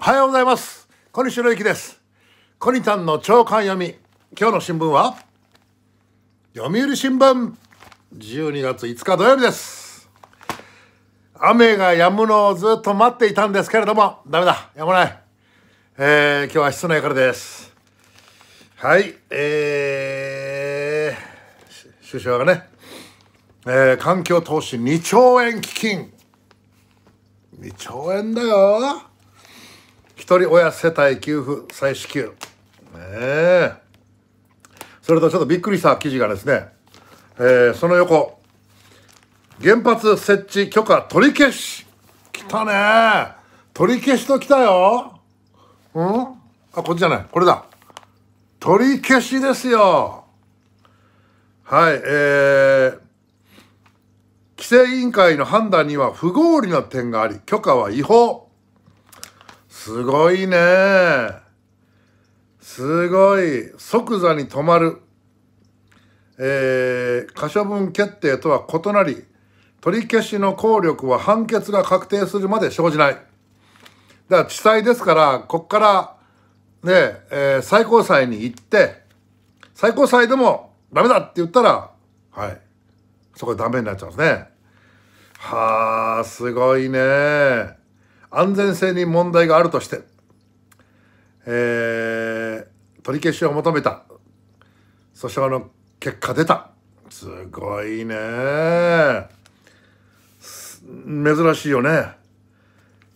おはようございます小西宏之です小西さんの長官読み今日の新聞は読売新聞12月5日土曜日です雨が止むのをずっと待っていたんですけれどもダメだやまないえー、今日は室内からですはいえー、首相がね、えー、環境投資2兆円基金2兆円だよ一人親世帯給付再支給。ねえ。それとちょっとびっくりした記事がですね、えー、その横、原発設置許可取り消し。来たね取り消しと来たよ。うんあ、こっちじゃない。これだ。取り消しですよ。はい、えー、規制委員会の判断には不合理な点があり、許可は違法。すごいねすごい即座に止まるえー、可処分決定とは異なり取り消しの効力は判決が確定するまで生じないだから地裁ですからこっからねえー、最高裁に行って最高裁でもダメだって言ったらはいそこでダメになっちゃうんですねはあすごいね安全性に問題があるとして、えー、取り消しを求めた訴訟の結果出たすごいね珍しいよね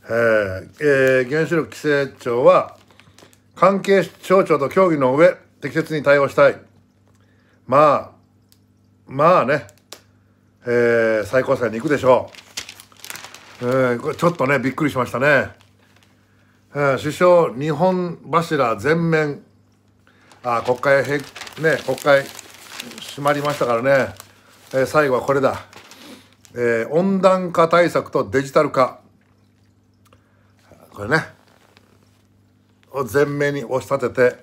えー、えー、原子力規制庁は関係省庁と協議の上適切に対応したいまあまあね、えー、最高裁に行くでしょうえー、これちょっとねびっくりしましたね、えー、首相日本柱全面あ国会へ、ね、国会閉まりましたからね、えー、最後はこれだ、えー、温暖化対策とデジタル化これねを前面に押し立てて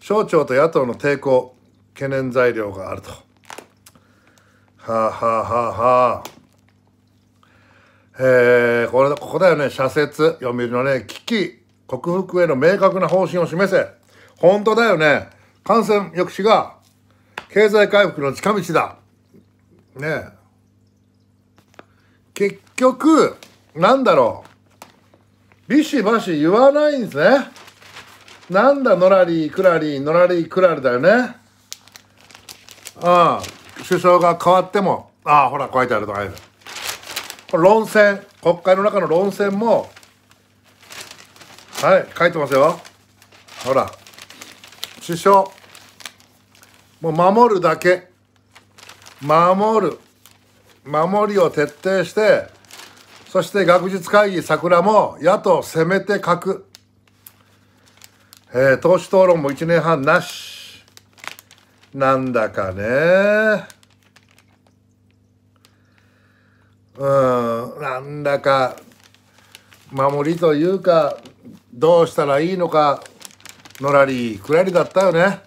省庁と野党の抵抗懸念材料があるとはあはあははあえー、これ、ここだよね、社説、読売のね、危機、克服への明確な方針を示せ。本当だよね。感染抑止が経済回復の近道だ。ね結局、なんだろう。ビシバシ言わないんですね。なんだ、のらりくらり、のらりくらりだよね。ああ、首相が変わっても、ああ、ほら、書いてあるとか言う。論戦国会の中の論戦もはい書いてますよほら首相もう守るだけ守る守りを徹底してそして学術会議桜も野党攻めて書く、えー、党首討論も一年半なしなんだかねうんなんだか守りというかどうしたらいいのかのらりくらりだったよね。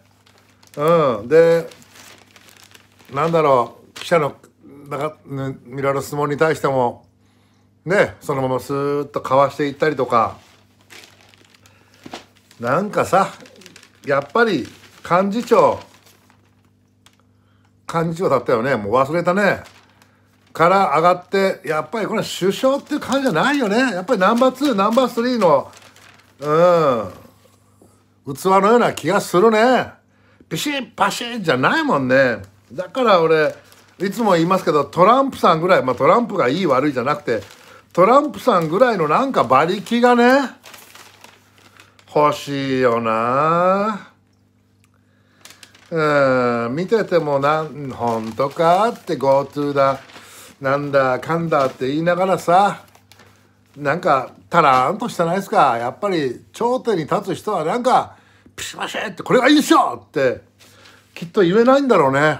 うん、でなんだろう記者のなんか、ね、見られる質問に対してもねそのままスーッとかわしていったりとかなんかさやっぱり幹事長幹事長だったよねもう忘れたねから上がってやっぱりこれ首相っていう感じじゃないよねやっぱりナンバー2ナンバー3のうん器のような気がするねピシッパシッじゃないもんねだから俺いつも言いますけどトランプさんぐらい、まあ、トランプがいい悪いじゃなくてトランプさんぐらいのなんか馬力がね欲しいよなうん見ててもなん本当かって GoTo だなんだかんだって言いながらさなんかたらんとしたないですかやっぱり頂点に立つ人はなんかピシマシってこれがいいっしょってきっと言えないんだろうね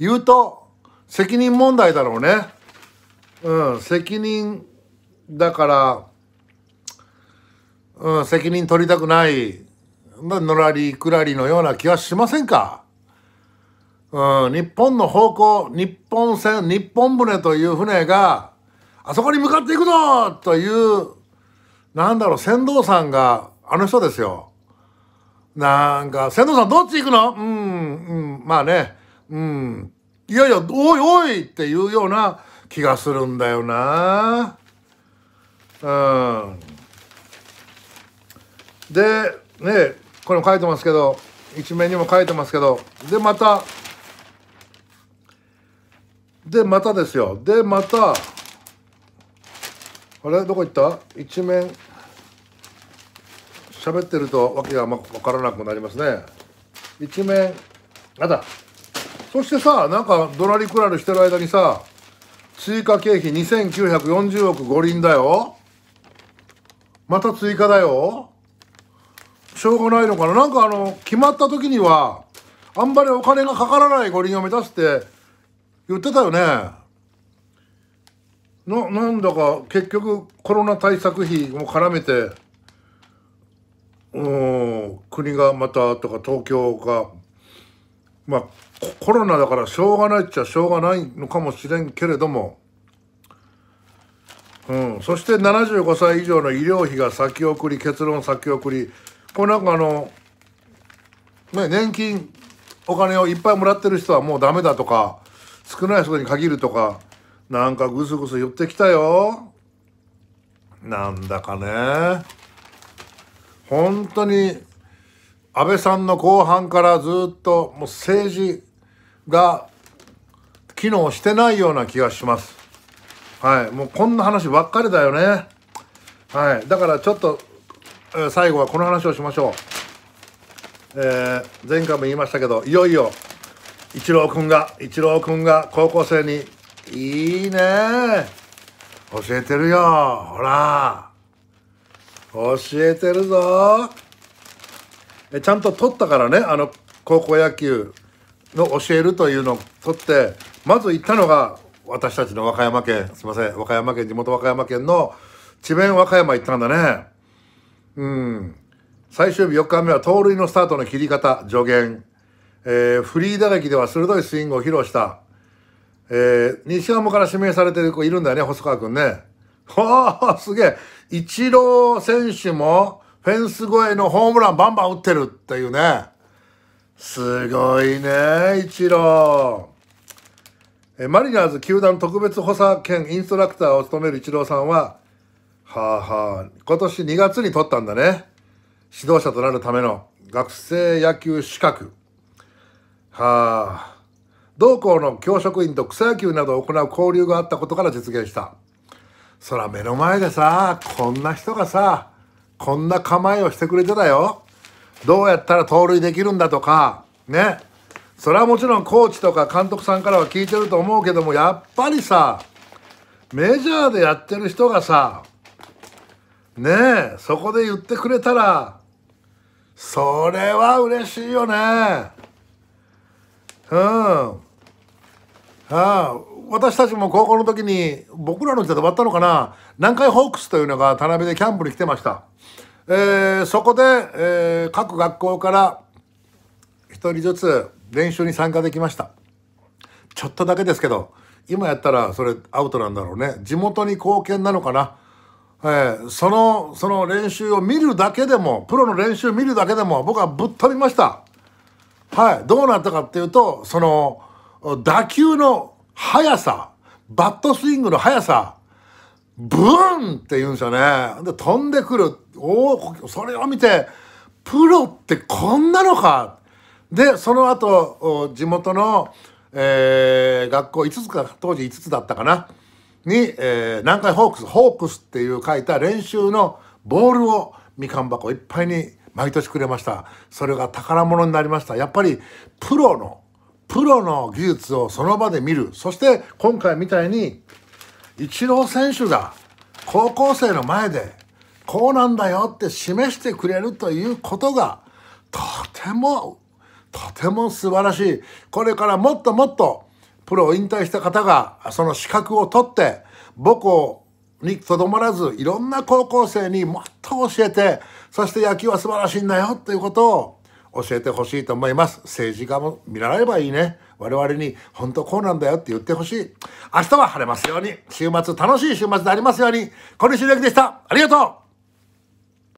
言うと責任問題だろうねうん責任だからうん責任取りたくないのらりくらりのような気はしませんかうん、日本の方向日本船日本船という船があそこに向かっていくぞというなんだろう船頭さんがあの人ですよなんか船頭さんどっち行くのうん、うん、まあねうんいやいやおいおいっていうような気がするんだよなうんでねこれも書いてますけど一面にも書いてますけどでまたで、またですよ。で、また、あれどこ行った一面、喋ってるとわけがわからなくなりますね。一面、あだ。そしてさ、なんかドラリクラルしてる間にさ、追加経費2940億五輪だよ。また追加だよ。しょうがないのかな。なんかあの、決まった時には、あんまりお金がかからない五輪を目指して、言ってたよねななんだか結局コロナ対策費も絡めてうん国がまたとか東京がまあコロナだからしょうがないっちゃしょうがないのかもしれんけれども、うん、そして75歳以上の医療費が先送り結論先送りこれなんかあの、ね、年金お金をいっぱいもらってる人はもうダメだとか少ない人に限るとかなんかぐすぐす言ってきたよなんだかね本当に安倍さんの後半からずっともう政治が機能してないような気がしますはいもうこんな話ばっかりだよねはいだからちょっと最後はこの話をしましょう、えー、前回も言いましたけどいよいよ一郎君が一郎君が高校生に「いいね教えてるよほら教えてるぞ」えちゃんと取ったからねあの高校野球の教えるというのを取ってまず行ったのが私たちの和歌山県すいません和歌山県地元和歌山県の智弁和歌山行ったんだねうん最終日4日目は盗塁のスタートの切り方助言えー、フリー打撃では鋭いスイングを披露した、えー、西ハムから指名されてる子いるんだよね、細川くんね。は あ、すげえ。イチロー選手もフェンス越えのホームランバンバン打ってるっていうね。すごいね、イチロー。えマリナーズ球団特別補佐兼インストラクターを務めるイチローさんは、はあはあ、今年2月に取ったんだね。指導者となるための学生野球資格。はあ同校の教職員と草野球などを行う交流があったことから実現したそら目の前でさこんな人がさこんな構えをしてくれてたよどうやったら盗塁できるんだとかねそれはもちろんコーチとか監督さんからは聞いてると思うけどもやっぱりさメジャーでやってる人がさねえそこで言ってくれたらそれは嬉しいよね。うんああ私たちも高校の時に僕らの時代とわったのかな南海ホークスというのが田辺でキャンプに来てました、えー、そこで、えー、各学校から一人ずつ練習に参加できましたちょっとだけですけど今やったらそれアウトなんだろうね地元に貢献なのかな、えー、そのその練習を見るだけでもプロの練習見るだけでも僕はぶっ飛びましたはい、どうなったかっていうと、その、打球の速さ、バットスイングの速さ、ブーンって言うんですよね。で、飛んでくる。おお、それを見て、プロってこんなのか。で、その後、地元の、えー、学校5つか、当時5つだったかな。に、えー、南海ホークス、ホークスっていう書いた練習のボールをみかん箱いっぱいに毎年くれました。それが宝物になりました。やっぱりプロの、プロの技術をその場で見る。そして今回みたいに、イチロー選手が高校生の前で、こうなんだよって示してくれるということが、とても、とても素晴らしい。これからもっともっと、プロを引退した方が、その資格を取って、母校にとどまらず、いろんな高校生にもっと教えて、そして野球は素晴らしいんだよということを教えてほしいと思います。政治家も見られればいいね。我々に本当こうなんだよって言ってほしい。明日は晴れますように。週末楽しい週末でありますように。小西秀之でした。ありがとう